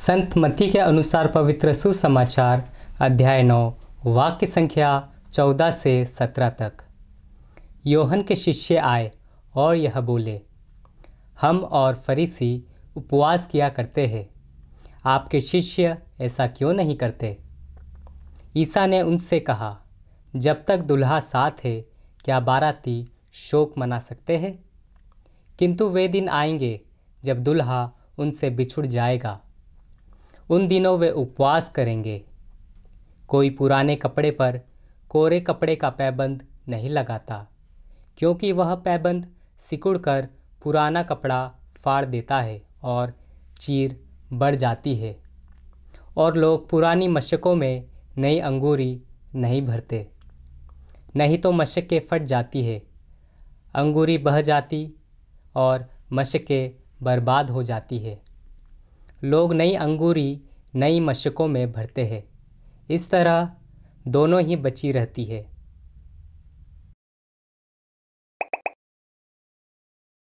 संत मती के अनुसार पवित्र सुसमाचार अध्याय नौ वाक्य संख्या चौदह से सत्रह तक योहन के शिष्य आए और यह बोले हम और फरीसी उपवास किया करते हैं आपके शिष्य ऐसा क्यों नहीं करते ईसा ने उनसे कहा जब तक दुल्हा साथ है क्या बाराती शोक मना सकते हैं किंतु वे दिन आएंगे जब दुल्हा उनसे बिछुड़ जाएगा उन दिनों वे उपवास करेंगे कोई पुराने कपड़े पर कोरे कपड़े का पैबंद नहीं लगाता क्योंकि वह पैबंद सिकुड़ कर पुराना कपड़ा फाड़ देता है और चीर बढ़ जाती है और लोग पुरानी मशकों में नई अंगूरी नहीं भरते नहीं तो मशकें फट जाती है अंगूरी बह जाती और मशकें बर्बाद हो जाती है लोग नई अंगूरी नई मशकों में भरते हैं इस तरह दोनों ही बची रहती है